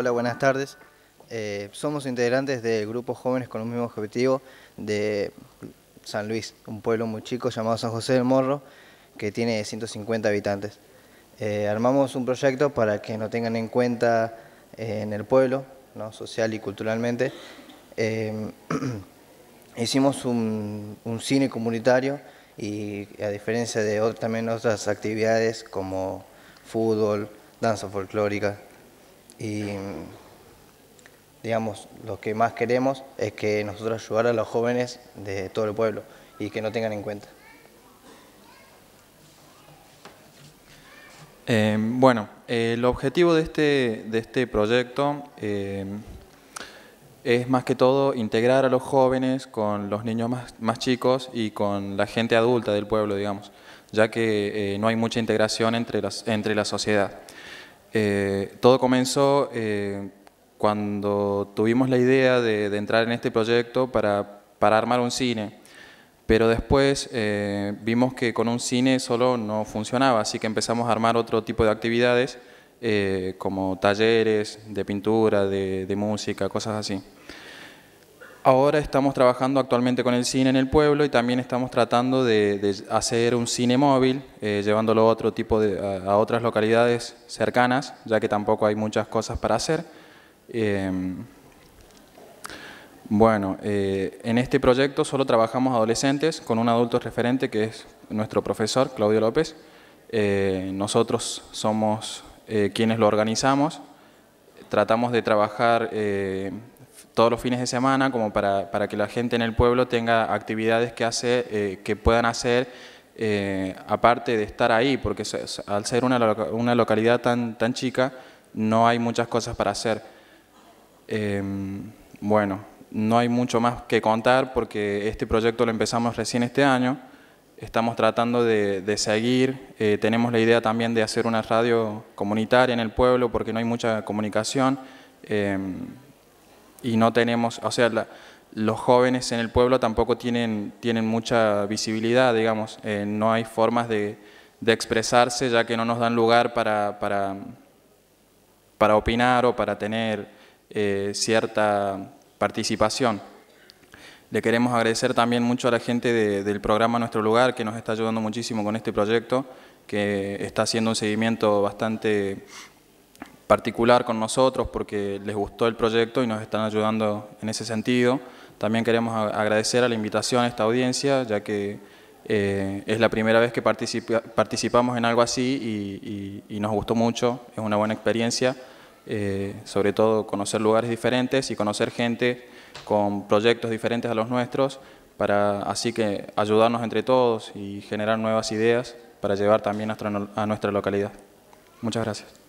Hola, buenas tardes. Eh, somos integrantes del grupo Jóvenes con los mismo objetivo de San Luis, un pueblo muy chico llamado San José del Morro, que tiene 150 habitantes. Eh, armamos un proyecto para que nos tengan en cuenta eh, en el pueblo, ¿no? social y culturalmente. hicimos un, cine comunitario y a diferencia de otras actividades como fútbol, danza folclórica, y digamos, lo que más queremos es que nosotros ayudar a los jóvenes de todo el pueblo y que no tengan en cuenta. Em, bueno, el objetivo de este, de este proyecto em, es más que todo integrar a los jóvenes con los niños más, más chicos y con la gente adulta del pueblo, digamos, ya que eh, no hay mucha integración entre, las, entre la sociedad. Eh, todo comenzó eh, cuando tuvimos la idea de, entrar en este proyecto para, para armar un cine, pero después eh, vimos que con un cine solo no funcionaba, así que empezamos a armar otro tipo de actividades, como talleres de pintura, de música, cosas así. Ahora estamos trabajando actualmente con el cine en el pueblo y también estamos tratando de, hacer un cine móvil, eh, llevándolo a otro tipo de, a, otras localidades cercanas, ya que tampoco hay muchas cosas para hacer. Em, bueno, eh, en este proyecto solo trabajamos adolescentes con un adulto referente que es nuestro profesor, Claudio López. Eh, nosotros somos quienes lo organizamos. Tratamos de trabajar todos los fines de semana, como para, que la gente en el pueblo tenga actividades que, hace, eh, que puedan hacer eh, aparte de estar ahí, porque al ser una, localidad tan, tan chica, no hay muchas cosas para hacer. Em, bueno, no hay mucho más que contar porque este proyecto lo empezamos recién este año, estamos tratando de, de seguir, eh, tenemos la idea también de hacer una radio comunitaria en el pueblo porque no hay mucha comunicación. Em, y no tenemos, o sea, los jóvenes en el pueblo tampoco tienen, tienen mucha visibilidad, digamos, eh, no hay formas de, expresarse ya que no nos dan lugar para, para, opinar o para tener eh, cierta participación. Le queremos agradecer también mucho a la gente del programa Nuestro Lugar, que nos está ayudando muchísimo con este proyecto, que está haciendo un seguimiento bastante particular con nosotros porque les gustó el proyecto y nos están ayudando en ese sentido. También queremos agradecer a la invitación a esta audiencia, ya que eh, es la primera vez que participamos en algo así y, nos gustó mucho, es una buena experiencia, eh, sobre todo conocer lugares diferentes y conocer gente con proyectos diferentes a los nuestros, para así que ayudarnos entre todos y generar nuevas ideas para llevar también a nuestra localidad. Muchas gracias.